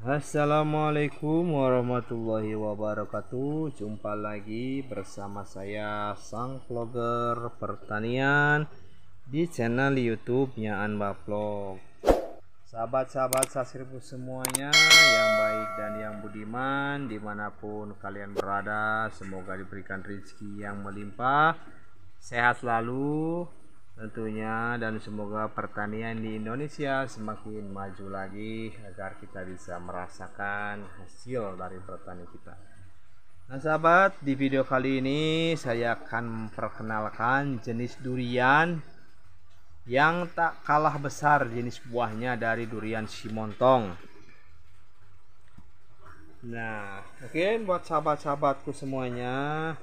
Assalamualaikum warahmatullahi wabarakatuh Jumpa lagi bersama saya Sang vlogger pertanian Di channel youtube-nya Anba Vlog Sahabat-sahabat sasirku semuanya Yang baik dan yang budiman Dimanapun kalian berada Semoga diberikan rezeki yang melimpah Sehat selalu tentunya dan semoga pertanian di Indonesia semakin maju lagi agar kita bisa merasakan hasil dari pertanian kita nah sahabat di video kali ini saya akan memperkenalkan jenis durian yang tak kalah besar jenis buahnya dari durian simontong nah oke buat sahabat-sahabatku semuanya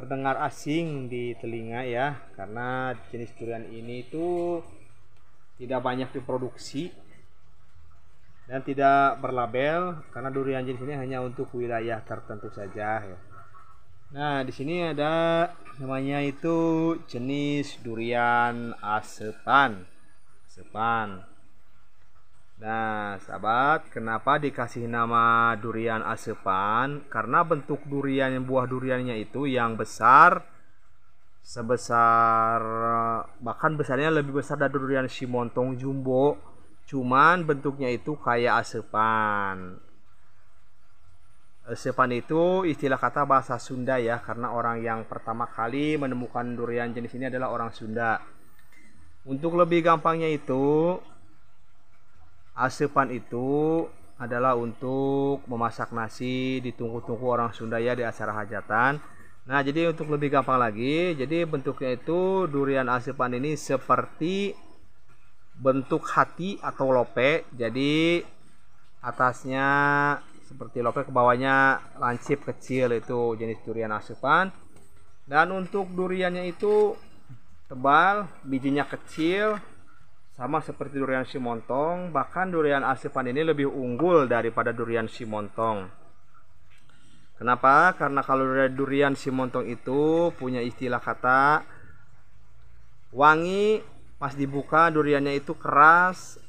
terdengar asing di telinga ya karena jenis durian ini itu tidak banyak diproduksi dan tidak berlabel karena durian jenis ini hanya untuk wilayah tertentu saja ya. Nah, di sini ada namanya itu jenis durian asepan. Asepan. Nah, sahabat, kenapa dikasih nama durian asepan? Karena bentuk durian buah duriannya itu yang besar sebesar bahkan besarnya lebih besar dari durian simontong jumbo. Cuman bentuknya itu kayak asepan. Asepan itu istilah kata bahasa Sunda ya, karena orang yang pertama kali menemukan durian jenis ini adalah orang Sunda. Untuk lebih gampangnya itu, Asupan itu adalah untuk memasak nasi ditunggu tungku orang Sunda ya di acara hajatan. Nah, jadi untuk lebih gampang lagi, jadi bentuknya itu durian asupan ini seperti bentuk hati atau lope. Jadi atasnya seperti lope, ke bawahnya lancip kecil itu jenis durian asupan. Dan untuk duriannya itu tebal, bijinya kecil, sama seperti durian simontong bahkan durian asipan ini lebih unggul daripada durian simontong kenapa karena kalau durian simontong itu punya istilah kata wangi pas dibuka duriannya itu keras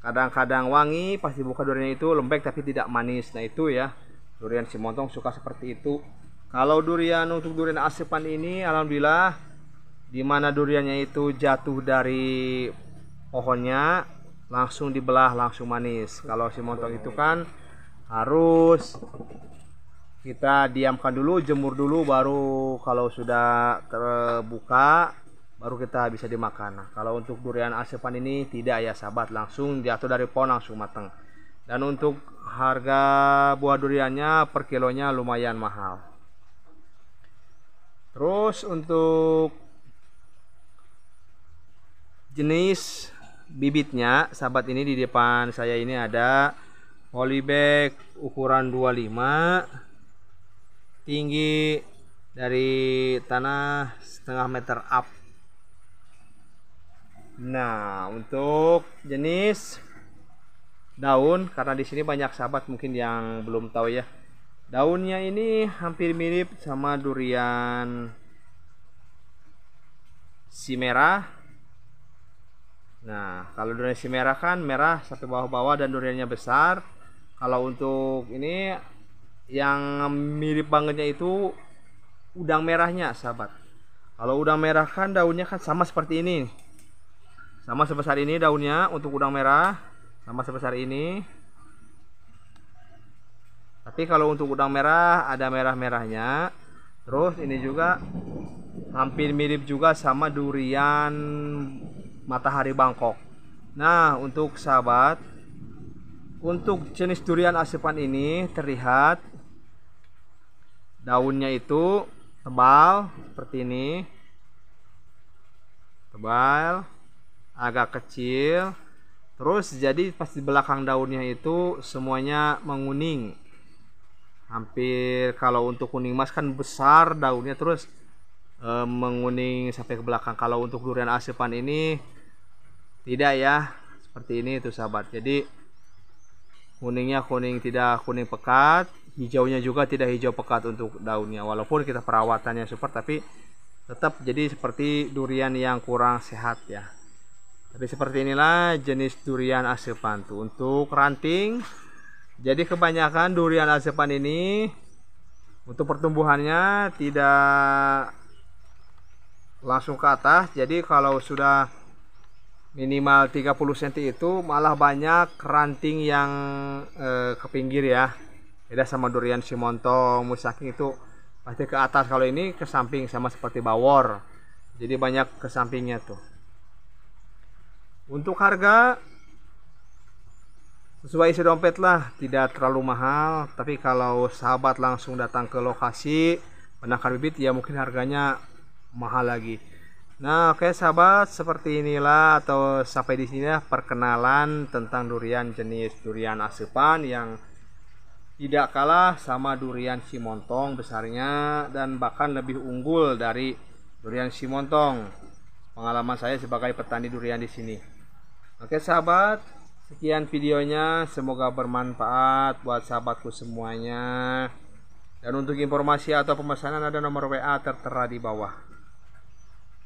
kadang-kadang wangi pas dibuka duriannya itu lembek tapi tidak manis nah itu ya durian simontong suka seperti itu kalau durian untuk durian asipan ini alhamdulillah di mana duriannya itu jatuh dari pohonnya langsung dibelah langsung manis kalau si montong itu kan harus kita diamkan dulu jemur dulu baru kalau sudah terbuka baru kita bisa dimakan nah, kalau untuk durian asepan ini tidak ya sahabat langsung jatuh dari pohon langsung matang dan untuk harga buah duriannya per kilonya lumayan mahal terus untuk jenis bibitnya sahabat ini di depan saya ini ada polybag ukuran 25 tinggi dari tanah setengah meter up nah untuk jenis daun karena di sini banyak sahabat mungkin yang belum tahu ya daunnya ini hampir mirip sama durian si merah Nah, kalau durian si merah kan merah sampai bawah-bawah dan duriannya besar. Kalau untuk ini yang mirip bangetnya itu udang merahnya, sahabat. Kalau udang merah kan daunnya kan sama seperti ini. Sama sebesar ini daunnya untuk udang merah, sama sebesar ini. Tapi kalau untuk udang merah ada merah-merahnya. Terus ini juga hampir mirip juga sama durian matahari Bangkok. Nah, untuk sahabat, untuk jenis durian asupan ini terlihat daunnya itu tebal seperti ini. Tebal, agak kecil. Terus jadi pas di belakang daunnya itu semuanya menguning. Hampir kalau untuk kuning mas kan besar daunnya terus e, menguning sampai ke belakang. Kalau untuk durian asupan ini tidak ya seperti ini itu sahabat jadi kuningnya kuning tidak kuning pekat hijaunya juga tidak hijau pekat untuk daunnya walaupun kita perawatannya super tapi tetap jadi seperti durian yang kurang sehat ya tapi seperti inilah jenis durian tuh untuk ranting jadi kebanyakan durian asepan ini untuk pertumbuhannya tidak langsung ke atas jadi kalau sudah minimal 30 cm itu malah banyak ranting yang eh, ke pinggir ya beda sama durian Simonto musaking itu pasti ke atas kalau ini ke samping sama seperti bawor jadi banyak ke sampingnya tuh untuk harga sesuai isi dompet lah tidak terlalu mahal tapi kalau sahabat langsung datang ke lokasi menangkar bibit ya mungkin harganya mahal lagi Nah, oke okay, sahabat, seperti inilah atau sampai di sini perkenalan tentang durian jenis durian asupan yang tidak kalah sama durian simontong besarnya dan bahkan lebih unggul dari durian simontong. Pengalaman saya sebagai petani durian di sini. Oke okay, sahabat, sekian videonya, semoga bermanfaat buat sahabatku semuanya. Dan untuk informasi atau pemesanan ada nomor WA tertera di bawah.